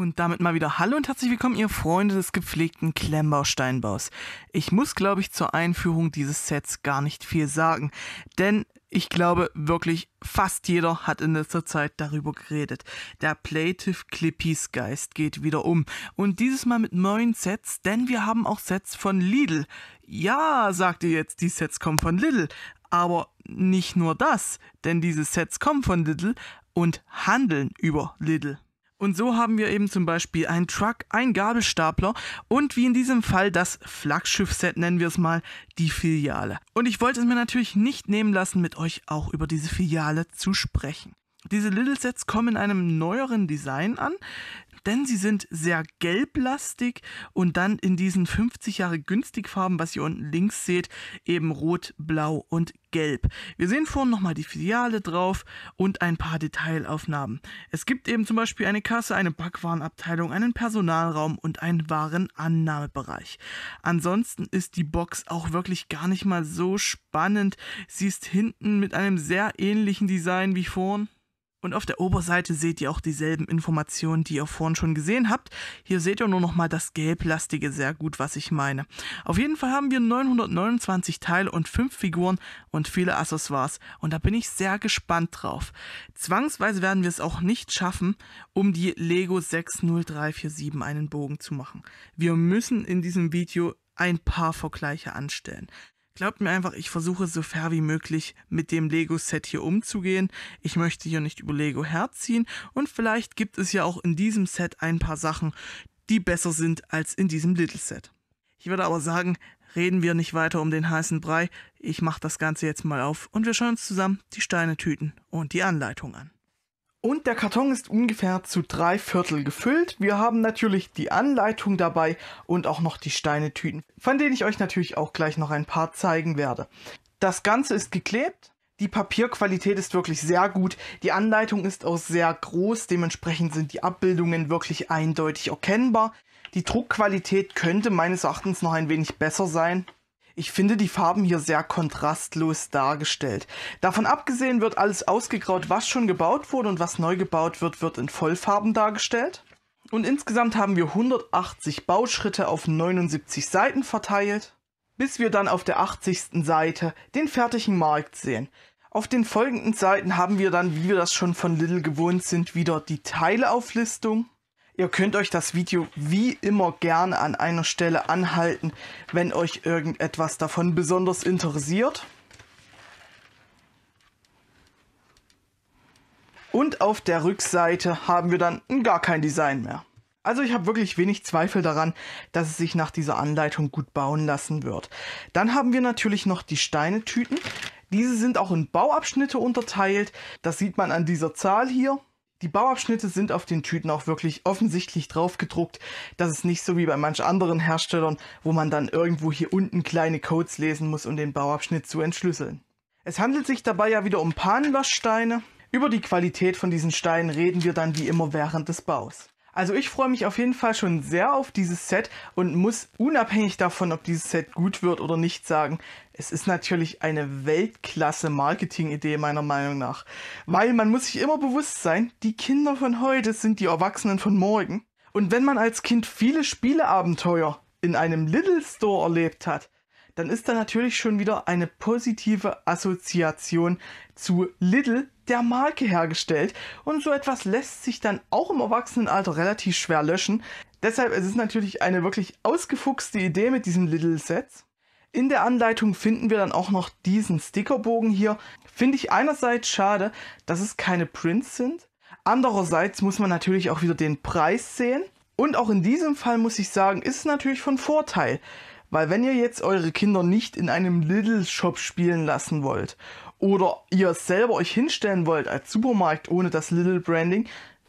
Und damit mal wieder Hallo und herzlich willkommen, ihr Freunde des gepflegten Klemmbausteinbaus. Ich muss, glaube ich, zur Einführung dieses Sets gar nicht viel sagen, denn ich glaube wirklich fast jeder hat in letzter Zeit darüber geredet. Der Plaintiff Clippies Geist geht wieder um. Und dieses Mal mit neuen Sets, denn wir haben auch Sets von Lidl. Ja, sagt ihr jetzt, die Sets kommen von Lidl. Aber nicht nur das, denn diese Sets kommen von Lidl und handeln über Lidl. Und so haben wir eben zum Beispiel einen Truck, einen Gabelstapler und wie in diesem Fall das Flaggschiff-Set, nennen wir es mal, die Filiale. Und ich wollte es mir natürlich nicht nehmen lassen, mit euch auch über diese Filiale zu sprechen. Diese Little Sets kommen in einem neueren Design an denn sie sind sehr gelblastig und dann in diesen 50 Jahre günstig Farben, was ihr unten links seht, eben rot, blau und gelb. Wir sehen vorne nochmal die Filiale drauf und ein paar Detailaufnahmen. Es gibt eben zum Beispiel eine Kasse, eine Backwarenabteilung, einen Personalraum und einen Warenannahmebereich. Ansonsten ist die Box auch wirklich gar nicht mal so spannend. Sie ist hinten mit einem sehr ähnlichen Design wie vorne. Und auf der Oberseite seht ihr auch dieselben Informationen, die ihr vorhin schon gesehen habt. Hier seht ihr nur nochmal das gelblastige sehr gut, was ich meine. Auf jeden Fall haben wir 929 Teile und 5 Figuren und viele Accessoires. Und da bin ich sehr gespannt drauf. Zwangsweise werden wir es auch nicht schaffen, um die Lego 60347 einen Bogen zu machen. Wir müssen in diesem Video ein paar Vergleiche anstellen. Glaubt mir einfach, ich versuche so fair wie möglich mit dem Lego-Set hier umzugehen. Ich möchte hier nicht über Lego herziehen und vielleicht gibt es ja auch in diesem Set ein paar Sachen, die besser sind als in diesem Little-Set. Ich würde aber sagen, reden wir nicht weiter um den heißen Brei. Ich mache das Ganze jetzt mal auf und wir schauen uns zusammen die Steinetüten und die Anleitung an. Und der Karton ist ungefähr zu drei Viertel gefüllt. Wir haben natürlich die Anleitung dabei und auch noch die Steinetüten, von denen ich euch natürlich auch gleich noch ein paar zeigen werde. Das Ganze ist geklebt. Die Papierqualität ist wirklich sehr gut. Die Anleitung ist auch sehr groß. Dementsprechend sind die Abbildungen wirklich eindeutig erkennbar. Die Druckqualität könnte meines Erachtens noch ein wenig besser sein. Ich finde die Farben hier sehr kontrastlos dargestellt. Davon abgesehen wird alles ausgegraut, was schon gebaut wurde und was neu gebaut wird, wird in Vollfarben dargestellt. Und insgesamt haben wir 180 Bauschritte auf 79 Seiten verteilt, bis wir dann auf der 80. Seite den fertigen Markt sehen. Auf den folgenden Seiten haben wir dann, wie wir das schon von Little gewohnt sind, wieder die Teileauflistung Ihr könnt euch das Video wie immer gerne an einer Stelle anhalten, wenn euch irgendetwas davon besonders interessiert. Und auf der Rückseite haben wir dann gar kein Design mehr. Also ich habe wirklich wenig Zweifel daran, dass es sich nach dieser Anleitung gut bauen lassen wird. Dann haben wir natürlich noch die Steinetüten. Diese sind auch in Bauabschnitte unterteilt. Das sieht man an dieser Zahl hier. Die Bauabschnitte sind auf den Tüten auch wirklich offensichtlich drauf gedruckt. Das ist nicht so wie bei manch anderen Herstellern, wo man dann irgendwo hier unten kleine Codes lesen muss, um den Bauabschnitt zu entschlüsseln. Es handelt sich dabei ja wieder um Panwaschsteine. Über die Qualität von diesen Steinen reden wir dann wie immer während des Baus. Also ich freue mich auf jeden Fall schon sehr auf dieses Set und muss unabhängig davon, ob dieses Set gut wird oder nicht, sagen, es ist natürlich eine Weltklasse Marketing-Idee meiner Meinung nach. Weil man muss sich immer bewusst sein, die Kinder von heute sind die Erwachsenen von morgen. Und wenn man als Kind viele Spieleabenteuer in einem Little Store erlebt hat, dann ist da natürlich schon wieder eine positive Assoziation zu Little der Marke hergestellt. Und so etwas lässt sich dann auch im Erwachsenenalter relativ schwer löschen. Deshalb es ist es natürlich eine wirklich ausgefuchste Idee mit diesem Little Set. In der Anleitung finden wir dann auch noch diesen Stickerbogen hier. Finde ich einerseits schade, dass es keine Prints sind. Andererseits muss man natürlich auch wieder den Preis sehen. Und auch in diesem Fall muss ich sagen, ist es natürlich von Vorteil. Weil wenn ihr jetzt eure Kinder nicht in einem Little Shop spielen lassen wollt oder ihr selber euch hinstellen wollt als Supermarkt ohne das Little Branding,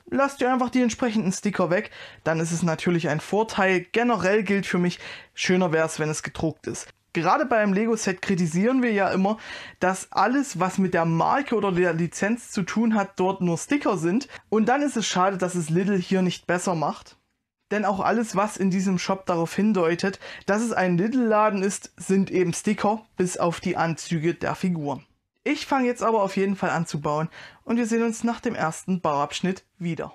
lasst ihr einfach die entsprechenden Sticker weg. Dann ist es natürlich ein Vorteil. Generell gilt für mich, schöner wäre es, wenn es gedruckt ist. Gerade beim Lego-Set kritisieren wir ja immer, dass alles, was mit der Marke oder der Lizenz zu tun hat, dort nur Sticker sind. Und dann ist es schade, dass es Little hier nicht besser macht denn auch alles, was in diesem Shop darauf hindeutet, dass es ein Little-Laden ist, sind eben Sticker, bis auf die Anzüge der Figuren. Ich fange jetzt aber auf jeden Fall an zu bauen und wir sehen uns nach dem ersten Bauabschnitt wieder.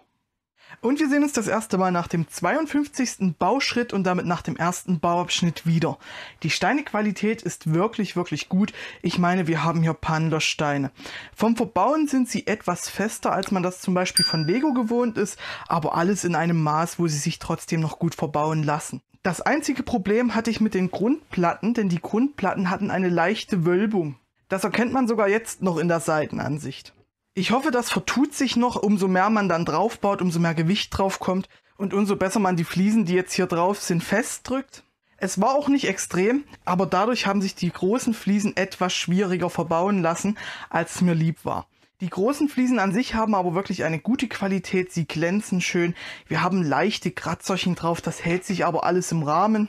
Und wir sehen uns das erste Mal nach dem 52. Bauschritt und damit nach dem ersten Bauabschnitt wieder. Die Steinequalität ist wirklich, wirklich gut. Ich meine, wir haben hier Pandersteine. Vom Verbauen sind sie etwas fester, als man das zum Beispiel von Lego gewohnt ist, aber alles in einem Maß, wo sie sich trotzdem noch gut verbauen lassen. Das einzige Problem hatte ich mit den Grundplatten, denn die Grundplatten hatten eine leichte Wölbung. Das erkennt man sogar jetzt noch in der Seitenansicht. Ich hoffe, das vertut sich noch, umso mehr man dann draufbaut, umso mehr Gewicht draufkommt und umso besser man die Fliesen, die jetzt hier drauf sind, festdrückt. Es war auch nicht extrem, aber dadurch haben sich die großen Fliesen etwas schwieriger verbauen lassen, als es mir lieb war. Die großen Fliesen an sich haben aber wirklich eine gute Qualität, sie glänzen schön. Wir haben leichte Kratzerchen drauf, das hält sich aber alles im Rahmen.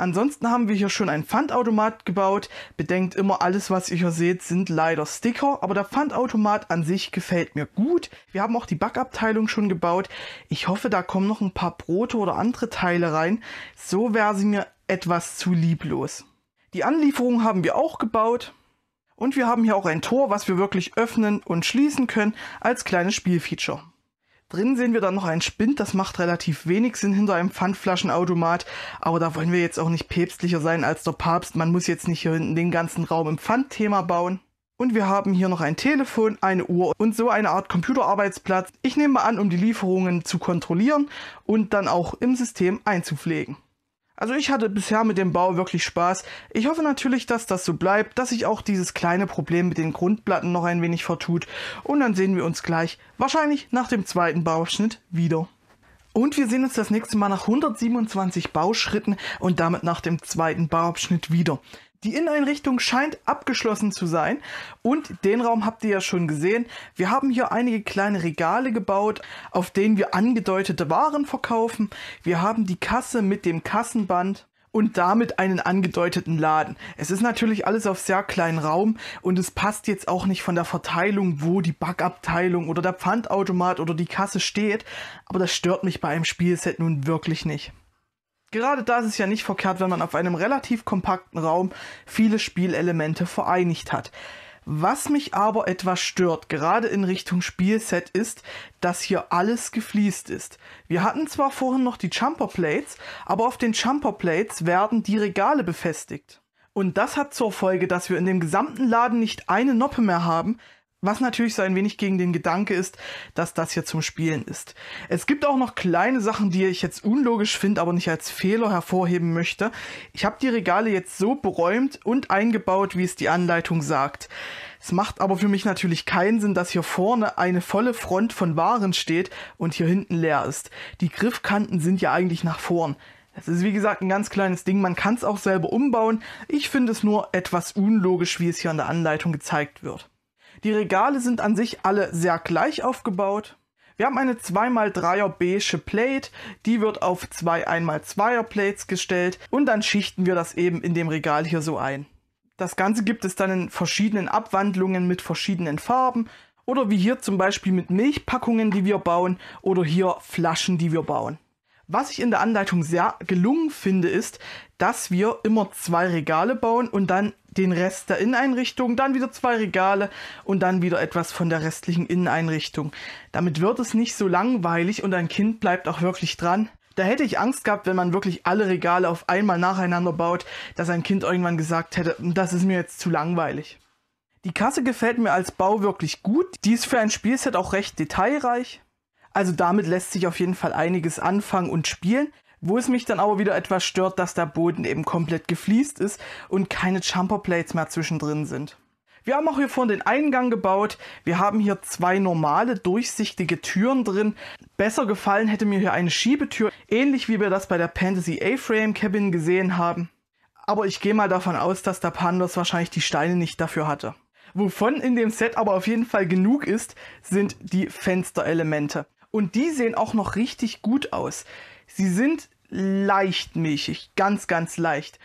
Ansonsten haben wir hier schon einen Pfandautomat gebaut. Bedenkt immer, alles was ihr hier seht, sind leider Sticker, aber der Pfandautomat an sich gefällt mir gut. Wir haben auch die Backabteilung schon gebaut. Ich hoffe, da kommen noch ein paar Brote oder andere Teile rein. So wäre sie mir etwas zu lieblos. Die Anlieferung haben wir auch gebaut. Und wir haben hier auch ein Tor, was wir wirklich öffnen und schließen können als kleines Spielfeature. Drinnen sehen wir dann noch ein Spind, das macht relativ wenig Sinn hinter einem Pfandflaschenautomat, aber da wollen wir jetzt auch nicht päpstlicher sein als der Papst, man muss jetzt nicht hier hinten den ganzen Raum im Pfandthema bauen. Und wir haben hier noch ein Telefon, eine Uhr und so eine Art Computerarbeitsplatz. Ich nehme an, um die Lieferungen zu kontrollieren und dann auch im System einzupflegen. Also ich hatte bisher mit dem Bau wirklich Spaß. Ich hoffe natürlich, dass das so bleibt, dass sich auch dieses kleine Problem mit den Grundplatten noch ein wenig vertut. Und dann sehen wir uns gleich, wahrscheinlich nach dem zweiten Bauabschnitt, wieder. Und wir sehen uns das nächste Mal nach 127 Bauschritten und damit nach dem zweiten Bauabschnitt wieder. Die Inneneinrichtung scheint abgeschlossen zu sein und den Raum habt ihr ja schon gesehen. Wir haben hier einige kleine Regale gebaut, auf denen wir angedeutete Waren verkaufen. Wir haben die Kasse mit dem Kassenband und damit einen angedeuteten Laden. Es ist natürlich alles auf sehr kleinen Raum und es passt jetzt auch nicht von der Verteilung, wo die Backabteilung oder der Pfandautomat oder die Kasse steht, aber das stört mich bei einem Spielset nun wirklich nicht. Gerade da ist es ja nicht verkehrt, wenn man auf einem relativ kompakten Raum viele Spielelemente vereinigt hat. Was mich aber etwas stört, gerade in Richtung Spielset, ist, dass hier alles gefliest ist. Wir hatten zwar vorhin noch die Jumper Plates, aber auf den Jumper Plates werden die Regale befestigt. Und das hat zur Folge, dass wir in dem gesamten Laden nicht eine Noppe mehr haben, was natürlich so ein wenig gegen den Gedanke ist, dass das hier zum Spielen ist. Es gibt auch noch kleine Sachen, die ich jetzt unlogisch finde, aber nicht als Fehler hervorheben möchte. Ich habe die Regale jetzt so beräumt und eingebaut, wie es die Anleitung sagt. Es macht aber für mich natürlich keinen Sinn, dass hier vorne eine volle Front von Waren steht und hier hinten leer ist. Die Griffkanten sind ja eigentlich nach vorn. Das ist wie gesagt ein ganz kleines Ding, man kann es auch selber umbauen. Ich finde es nur etwas unlogisch, wie es hier an der Anleitung gezeigt wird. Die Regale sind an sich alle sehr gleich aufgebaut. Wir haben eine 2x3er beige Plate, die wird auf zwei 1x2er Plates gestellt und dann schichten wir das eben in dem Regal hier so ein. Das Ganze gibt es dann in verschiedenen Abwandlungen mit verschiedenen Farben oder wie hier zum Beispiel mit Milchpackungen, die wir bauen oder hier Flaschen, die wir bauen. Was ich in der Anleitung sehr gelungen finde, ist, dass wir immer zwei Regale bauen und dann den Rest der Inneneinrichtung, dann wieder zwei Regale und dann wieder etwas von der restlichen Inneneinrichtung. Damit wird es nicht so langweilig und ein Kind bleibt auch wirklich dran. Da hätte ich Angst gehabt, wenn man wirklich alle Regale auf einmal nacheinander baut, dass ein Kind irgendwann gesagt hätte, das ist mir jetzt zu langweilig. Die Kasse gefällt mir als Bau wirklich gut. Die ist für ein Spielset auch recht detailreich. Also damit lässt sich auf jeden Fall einiges anfangen und spielen. Wo es mich dann aber wieder etwas stört, dass der Boden eben komplett gefliest ist und keine Jumper mehr zwischendrin sind. Wir haben auch hier vorne den Eingang gebaut. Wir haben hier zwei normale, durchsichtige Türen drin. Besser gefallen hätte mir hier eine Schiebetür, ähnlich wie wir das bei der Fantasy A-Frame Cabin gesehen haben. Aber ich gehe mal davon aus, dass der Pandas wahrscheinlich die Steine nicht dafür hatte. Wovon in dem Set aber auf jeden Fall genug ist, sind die Fensterelemente. Und die sehen auch noch richtig gut aus. Sie sind leicht milchig, ganz, ganz leicht.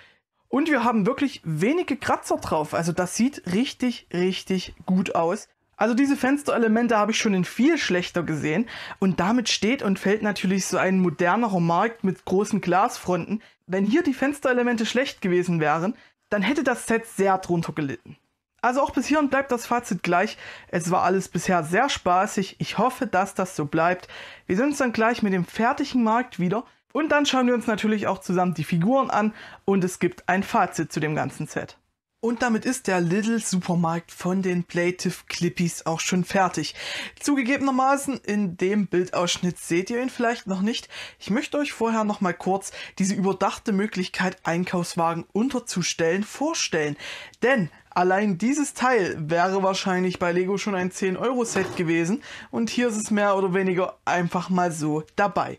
Und wir haben wirklich wenige Kratzer drauf. Also das sieht richtig, richtig gut aus. Also diese Fensterelemente habe ich schon in viel schlechter gesehen. Und damit steht und fällt natürlich so ein modernerer Markt mit großen Glasfronten. Wenn hier die Fensterelemente schlecht gewesen wären, dann hätte das Set sehr drunter gelitten. Also auch bis hierhin bleibt das Fazit gleich. Es war alles bisher sehr spaßig. Ich hoffe, dass das so bleibt. Wir sehen uns dann gleich mit dem fertigen Markt wieder. Und dann schauen wir uns natürlich auch zusammen die Figuren an und es gibt ein Fazit zu dem ganzen Set. Und damit ist der Little Supermarkt von den Playtiff Clippies auch schon fertig. Zugegebenermaßen in dem Bildausschnitt seht ihr ihn vielleicht noch nicht. Ich möchte euch vorher nochmal kurz diese überdachte Möglichkeit Einkaufswagen unterzustellen vorstellen, denn Allein dieses Teil wäre wahrscheinlich bei Lego schon ein 10-Euro-Set gewesen und hier ist es mehr oder weniger einfach mal so dabei.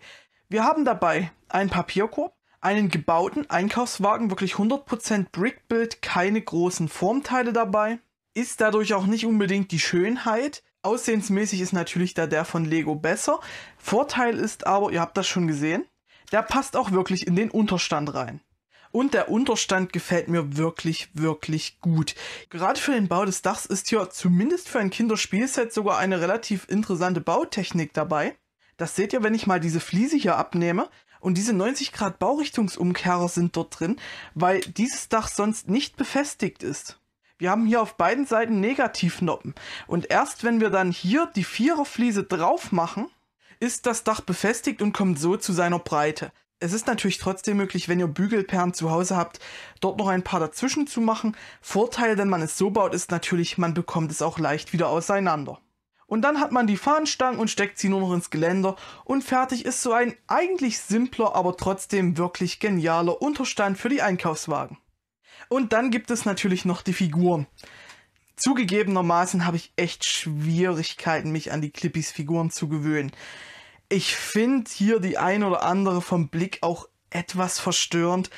Wir haben dabei einen Papierkorb, einen gebauten Einkaufswagen, wirklich 100% Brickbuild, keine großen Formteile dabei, ist dadurch auch nicht unbedingt die Schönheit. Aussehensmäßig ist natürlich da der von Lego besser. Vorteil ist aber, ihr habt das schon gesehen, der passt auch wirklich in den Unterstand rein. Und der Unterstand gefällt mir wirklich, wirklich gut. Gerade für den Bau des Dachs ist hier zumindest für ein Kinderspielset sogar eine relativ interessante Bautechnik dabei. Das seht ihr, wenn ich mal diese Fliese hier abnehme. Und diese 90 Grad Baurichtungsumkehrer sind dort drin, weil dieses Dach sonst nicht befestigt ist. Wir haben hier auf beiden Seiten Negativnoppen. Und erst wenn wir dann hier die Viererfliese drauf machen, ist das Dach befestigt und kommt so zu seiner Breite es ist natürlich trotzdem möglich, wenn ihr Bügelperlen zu Hause habt, dort noch ein paar dazwischen zu machen. Vorteil, wenn man es so baut, ist natürlich, man bekommt es auch leicht wieder auseinander. Und dann hat man die Fahnenstangen und steckt sie nur noch ins Geländer und fertig ist so ein eigentlich simpler, aber trotzdem wirklich genialer Unterstand für die Einkaufswagen. Und dann gibt es natürlich noch die Figuren. Zugegebenermaßen habe ich echt Schwierigkeiten, mich an die Clippys Figuren zu gewöhnen. Ich finde hier die ein oder andere vom Blick auch etwas verstörend.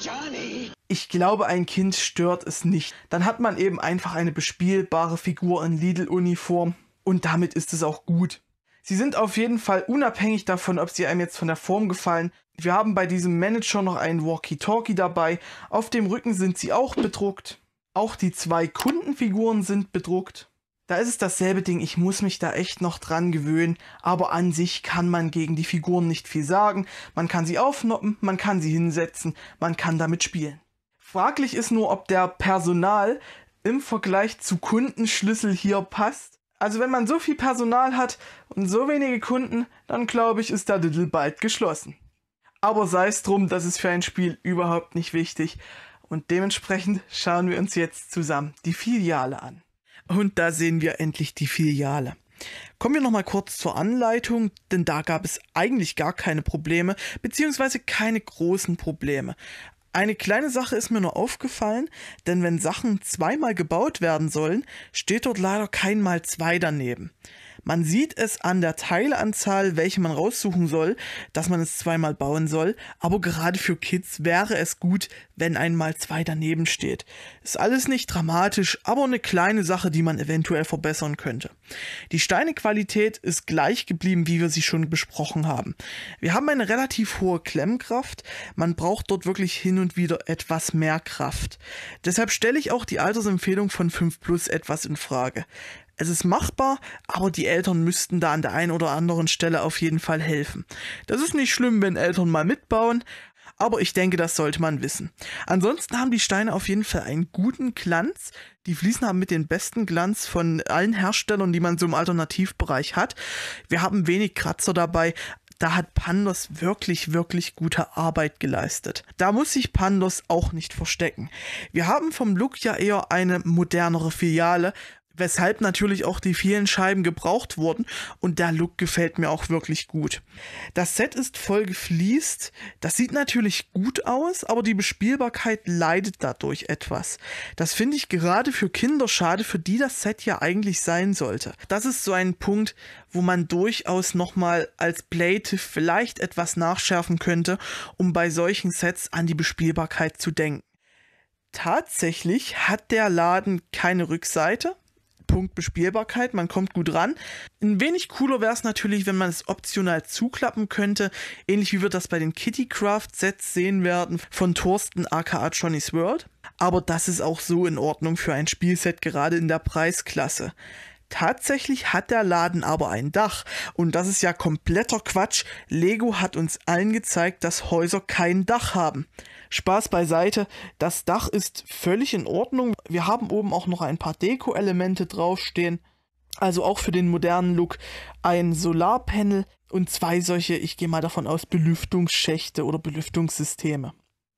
Johnny. Ich glaube, ein Kind stört es nicht. Dann hat man eben einfach eine bespielbare Figur in Lidl-Uniform und damit ist es auch gut. Sie sind auf jeden Fall unabhängig davon, ob sie einem jetzt von der Form gefallen. Wir haben bei diesem Manager noch einen Walkie-Talkie dabei. Auf dem Rücken sind sie auch bedruckt. Auch die zwei Kundenfiguren sind bedruckt. Da ist es dasselbe Ding, ich muss mich da echt noch dran gewöhnen, aber an sich kann man gegen die Figuren nicht viel sagen, man kann sie aufnoppen, man kann sie hinsetzen, man kann damit spielen. Fraglich ist nur, ob der Personal im Vergleich zu Kundenschlüssel hier passt. Also wenn man so viel Personal hat und so wenige Kunden, dann glaube ich, ist der Little bald geschlossen. Aber sei es drum, das ist für ein Spiel überhaupt nicht wichtig. Und dementsprechend schauen wir uns jetzt zusammen die Filiale an. Und da sehen wir endlich die Filiale. Kommen wir nochmal kurz zur Anleitung, denn da gab es eigentlich gar keine Probleme, beziehungsweise keine großen Probleme. Eine kleine Sache ist mir nur aufgefallen, denn wenn Sachen zweimal gebaut werden sollen, steht dort leider kein mal zwei daneben. Man sieht es an der Teilanzahl, welche man raussuchen soll, dass man es zweimal bauen soll, aber gerade für Kids wäre es gut, wenn einmal zwei daneben steht. Ist alles nicht dramatisch, aber eine kleine Sache, die man eventuell verbessern könnte. Die Steinequalität ist gleich geblieben, wie wir sie schon besprochen haben. Wir haben eine relativ hohe Klemmkraft, man braucht dort wirklich hin und wieder etwas mehr Kraft. Deshalb stelle ich auch die Altersempfehlung von 5 Plus etwas in Frage. Es ist machbar, aber die Eltern müssten da an der einen oder anderen Stelle auf jeden Fall helfen. Das ist nicht schlimm, wenn Eltern mal mitbauen, aber ich denke, das sollte man wissen. Ansonsten haben die Steine auf jeden Fall einen guten Glanz. Die Fliesen haben mit den besten Glanz von allen Herstellern, die man so im Alternativbereich hat. Wir haben wenig Kratzer dabei. Da hat Pandos wirklich, wirklich gute Arbeit geleistet. Da muss sich Pandos auch nicht verstecken. Wir haben vom Look ja eher eine modernere Filiale, weshalb natürlich auch die vielen Scheiben gebraucht wurden und der Look gefällt mir auch wirklich gut. Das Set ist voll gefliest, das sieht natürlich gut aus, aber die Bespielbarkeit leidet dadurch etwas. Das finde ich gerade für Kinder schade, für die das Set ja eigentlich sein sollte. Das ist so ein Punkt, wo man durchaus nochmal als Playtiff vielleicht etwas nachschärfen könnte, um bei solchen Sets an die Bespielbarkeit zu denken. Tatsächlich hat der Laden keine Rückseite, Punkt Bespielbarkeit, man kommt gut ran. Ein wenig cooler wäre es natürlich, wenn man es optional zuklappen könnte, ähnlich wie wir das bei den Kittycraft Sets sehen werden von Thorsten aka Johnny's World. Aber das ist auch so in Ordnung für ein Spielset gerade in der Preisklasse. Tatsächlich hat der Laden aber ein Dach. Und das ist ja kompletter Quatsch. Lego hat uns allen gezeigt, dass Häuser kein Dach haben. Spaß beiseite, das Dach ist völlig in Ordnung. Wir haben oben auch noch ein paar Deko-Elemente draufstehen. Also auch für den modernen Look ein Solarpanel und zwei solche, ich gehe mal davon aus, Belüftungsschächte oder Belüftungssysteme.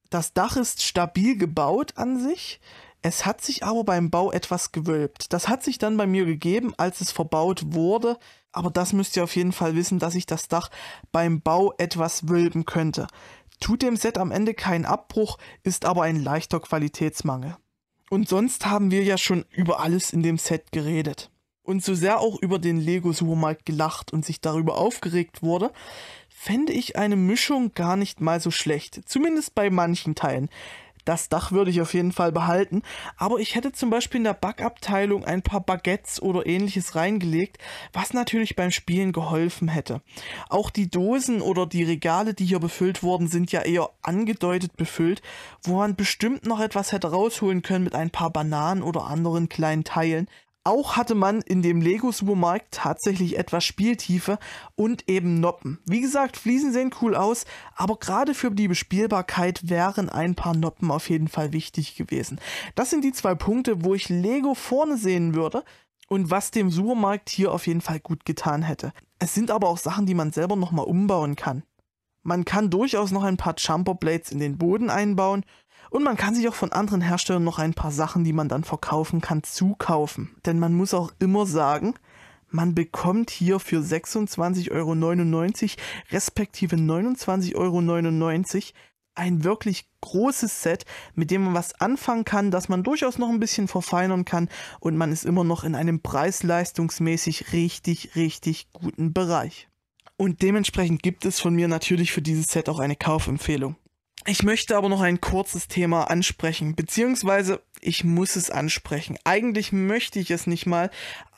Das Dach ist stabil gebaut an sich. Es hat sich aber beim Bau etwas gewölbt. Das hat sich dann bei mir gegeben, als es verbaut wurde. Aber das müsst ihr auf jeden Fall wissen, dass ich das Dach beim Bau etwas wölben könnte. Tut dem Set am Ende keinen Abbruch, ist aber ein leichter Qualitätsmangel. Und sonst haben wir ja schon über alles in dem Set geredet. Und so sehr auch über den Lego-Supermarkt gelacht und sich darüber aufgeregt wurde, fände ich eine Mischung gar nicht mal so schlecht, zumindest bei manchen Teilen. Das Dach würde ich auf jeden Fall behalten. Aber ich hätte zum Beispiel in der Backabteilung ein paar Baguettes oder ähnliches reingelegt, was natürlich beim Spielen geholfen hätte. Auch die Dosen oder die Regale, die hier befüllt wurden, sind ja eher angedeutet befüllt, wo man bestimmt noch etwas hätte rausholen können mit ein paar Bananen oder anderen kleinen Teilen. Auch hatte man in dem Lego-Supermarkt tatsächlich etwas Spieltiefe und eben Noppen. Wie gesagt, Fliesen sehen cool aus, aber gerade für die Bespielbarkeit wären ein paar Noppen auf jeden Fall wichtig gewesen. Das sind die zwei Punkte, wo ich Lego vorne sehen würde und was dem Supermarkt hier auf jeden Fall gut getan hätte. Es sind aber auch Sachen, die man selber nochmal umbauen kann. Man kann durchaus noch ein paar Jumper Blades in den Boden einbauen und man kann sich auch von anderen Herstellern noch ein paar Sachen, die man dann verkaufen kann, zukaufen. Denn man muss auch immer sagen, man bekommt hier für 26,99 Euro respektive 29,99 Euro ein wirklich großes Set, mit dem man was anfangen kann, das man durchaus noch ein bisschen verfeinern kann und man ist immer noch in einem preis-leistungsmäßig richtig, richtig guten Bereich. Und dementsprechend gibt es von mir natürlich für dieses Set auch eine Kaufempfehlung. Ich möchte aber noch ein kurzes Thema ansprechen, beziehungsweise ich muss es ansprechen. Eigentlich möchte ich es nicht mal,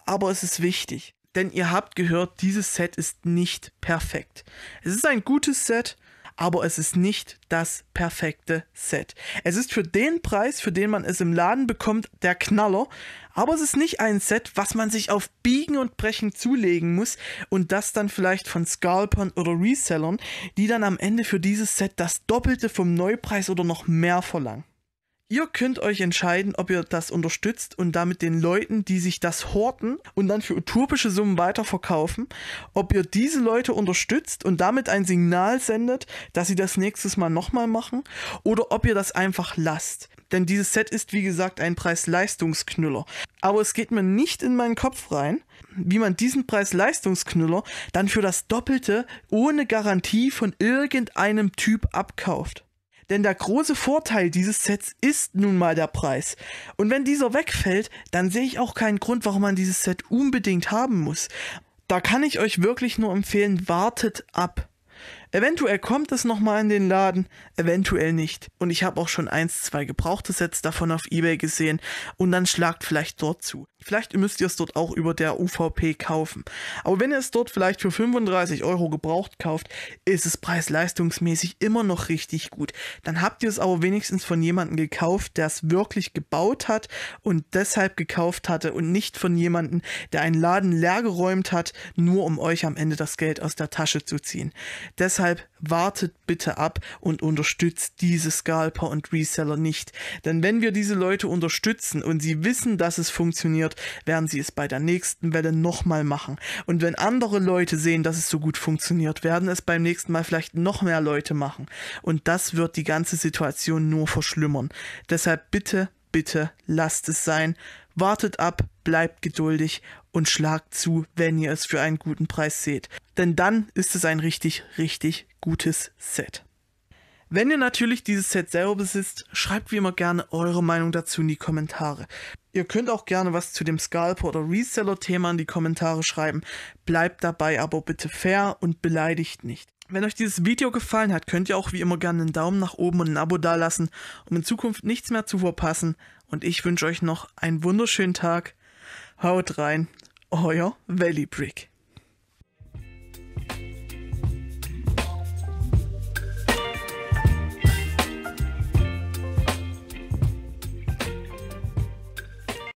aber es ist wichtig. Denn ihr habt gehört, dieses Set ist nicht perfekt. Es ist ein gutes Set, aber es ist nicht das perfekte Set. Es ist für den Preis, für den man es im Laden bekommt, der Knaller, aber es ist nicht ein Set, was man sich auf Biegen und Brechen zulegen muss und das dann vielleicht von Scalpern oder Resellern, die dann am Ende für dieses Set das Doppelte vom Neupreis oder noch mehr verlangen. Ihr könnt euch entscheiden, ob ihr das unterstützt und damit den Leuten, die sich das horten und dann für utopische Summen weiterverkaufen, ob ihr diese Leute unterstützt und damit ein Signal sendet, dass sie das nächstes Mal nochmal machen oder ob ihr das einfach lasst. Denn dieses Set ist, wie gesagt, ein Preis-Leistungsknüller. Aber es geht mir nicht in meinen Kopf rein, wie man diesen Preis-Leistungsknüller dann für das Doppelte ohne Garantie von irgendeinem Typ abkauft. Denn der große Vorteil dieses Sets ist nun mal der Preis. Und wenn dieser wegfällt, dann sehe ich auch keinen Grund, warum man dieses Set unbedingt haben muss. Da kann ich euch wirklich nur empfehlen, wartet ab. Eventuell kommt es nochmal in den Laden, eventuell nicht. Und ich habe auch schon eins, zwei gebrauchte Sets davon auf Ebay gesehen und dann schlagt vielleicht dort zu. Vielleicht müsst ihr es dort auch über der UVP kaufen. Aber wenn ihr es dort vielleicht für 35 Euro gebraucht kauft, ist es preis-leistungsmäßig immer noch richtig gut. Dann habt ihr es aber wenigstens von jemandem gekauft, der es wirklich gebaut hat und deshalb gekauft hatte und nicht von jemandem, der einen Laden leergeräumt hat, nur um euch am Ende das Geld aus der Tasche zu ziehen. Deshalb Deshalb wartet bitte ab und unterstützt diese Scalper und Reseller nicht. Denn wenn wir diese Leute unterstützen und sie wissen, dass es funktioniert, werden sie es bei der nächsten Welle nochmal machen. Und wenn andere Leute sehen, dass es so gut funktioniert, werden es beim nächsten Mal vielleicht noch mehr Leute machen. Und das wird die ganze Situation nur verschlimmern. Deshalb bitte, bitte lasst es sein. Wartet ab, bleibt geduldig und schlagt zu, wenn ihr es für einen guten Preis seht. Denn dann ist es ein richtig, richtig gutes Set. Wenn ihr natürlich dieses Set selber besitzt, schreibt wie immer gerne eure Meinung dazu in die Kommentare. Ihr könnt auch gerne was zu dem Scalper oder Reseller-Thema in die Kommentare schreiben. Bleibt dabei aber bitte fair und beleidigt nicht. Wenn euch dieses Video gefallen hat, könnt ihr auch wie immer gerne einen Daumen nach oben und ein Abo dalassen, um in Zukunft nichts mehr zu verpassen. Und ich wünsche euch noch einen wunderschönen Tag. Haut rein, euer Valley Brick.